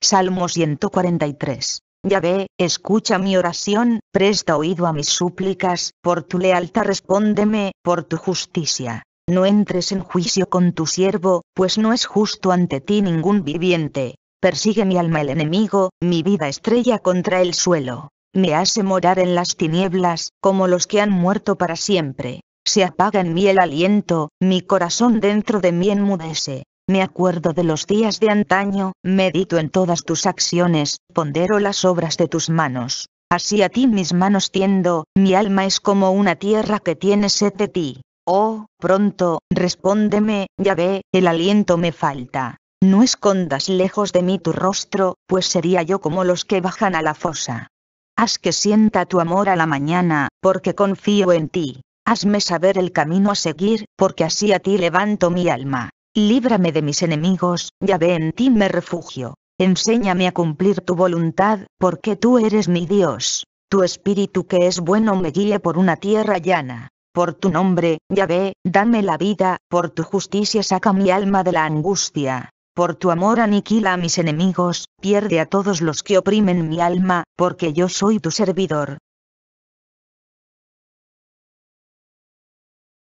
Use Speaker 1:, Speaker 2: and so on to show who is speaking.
Speaker 1: Salmo 143. Ya ve, escucha mi oración, presta oído a mis súplicas, por tu lealtad
Speaker 2: respóndeme, por tu justicia. No entres en juicio con tu siervo, pues no es justo ante ti ningún viviente. Persigue mi alma el enemigo, mi vida estrella contra el suelo. Me hace morar en las tinieblas, como los que han muerto para siempre. Se apaga en mí el aliento, mi corazón dentro de mí enmudece. Me acuerdo de los días de antaño, medito en todas tus acciones, pondero las obras de tus manos. Así a ti mis manos tiendo, mi alma es como una tierra que tiene sed de ti. Oh, pronto, respóndeme, ya ve, el aliento me falta. No escondas lejos de mí tu rostro, pues sería yo como los que bajan a la fosa. Haz que sienta tu amor a la mañana, porque confío en ti. Hazme saber el camino a seguir, porque así a ti levanto mi alma. Líbrame de mis enemigos, Yahvé en ti me refugio. Enséñame a cumplir tu voluntad, porque tú eres mi Dios. Tu espíritu que es bueno me guíe por una tierra llana. Por tu nombre, Yahvé, dame la vida, por tu justicia saca mi alma de la
Speaker 1: angustia. Por tu amor aniquila a mis enemigos, pierde a todos los que oprimen mi alma, porque yo soy tu servidor.